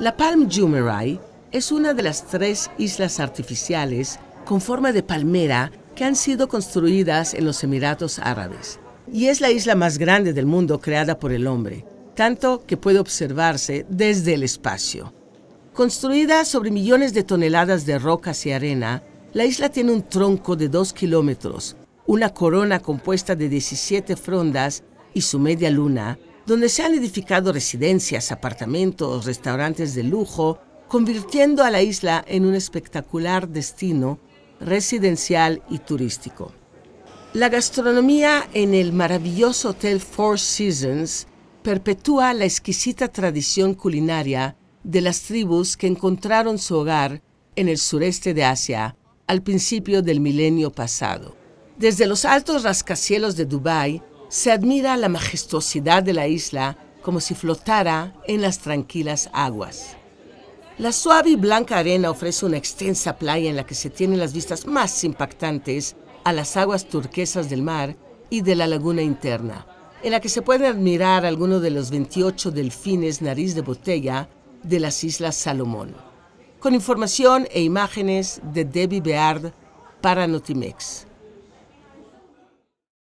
La Palm Jumeirah es una de las tres islas artificiales con forma de palmera que han sido construidas en los Emiratos Árabes y es la isla más grande del mundo creada por el hombre, tanto que puede observarse desde el espacio. Construida sobre millones de toneladas de rocas y arena, la isla tiene un tronco de 2 kilómetros, una corona compuesta de 17 frondas y su media luna, donde se han edificado residencias, apartamentos, restaurantes de lujo, convirtiendo a la isla en un espectacular destino residencial y turístico. La gastronomía en el maravilloso Hotel Four Seasons perpetúa la exquisita tradición culinaria de las tribus que encontraron su hogar en el sureste de Asia al principio del milenio pasado. Desde los altos rascacielos de Dubái se admira la majestuosidad de la isla como si flotara en las tranquilas aguas. La suave y blanca arena ofrece una extensa playa en la que se tienen las vistas más impactantes a las aguas turquesas del mar y de la laguna interna, en la que se puede admirar algunos de los 28 delfines nariz de botella de las Islas Salomón. Con información e imágenes de Debbie Beard para Notimex.